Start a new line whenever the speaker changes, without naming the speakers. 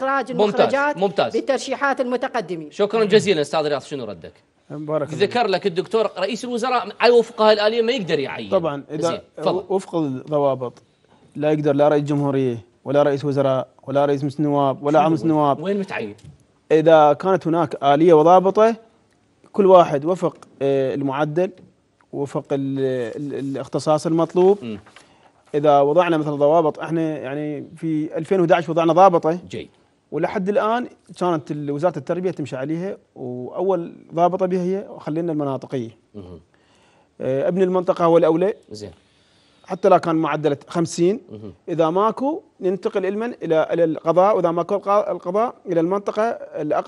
إخراج المخرجات ممتاز. ممتاز. بترشيحات المتقدمين شكرا جزيلا أستاذ رياض شنو ردك؟ مبارك ذكر لك الدكتور رئيس الوزراء على وفقها الآلية ما يقدر يعين طبعا إذا وفق
الضوابط لا يقدر لا رئيس جمهورية ولا رئيس وزراء ولا رئيس مجلس نواب ولا مجلس نواب وين متعين؟ إذا كانت هناك آلية وضابطة كل واحد وفق آه، المعدل وفق الاختصاص المطلوب م. اذا وضعنا مثلا ضوابط احنا يعني في 2011 وضعنا ضابطه جيد ولحد الان كانت وزاره التربيه تمشي عليها واول ضابطه بها هي خلينا المناطقيه. آه، ابن المنطقه هو الاولى. زين. حتى لو كان معدله 50 اذا ماكو ننتقل الى الى القضاء واذا ماكو القضاء الى المنطقه الاقرب